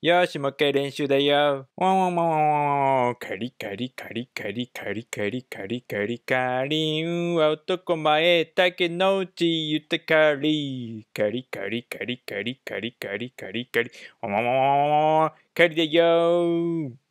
よし、もう一回練習だよ。ワンワンワンワンワンカリカリカリカリカリカリカリカリカリンは男前、竹の内豊っり。カリカリカリカリカリカリカリカリ。。ワンワンワンワンカリだよ。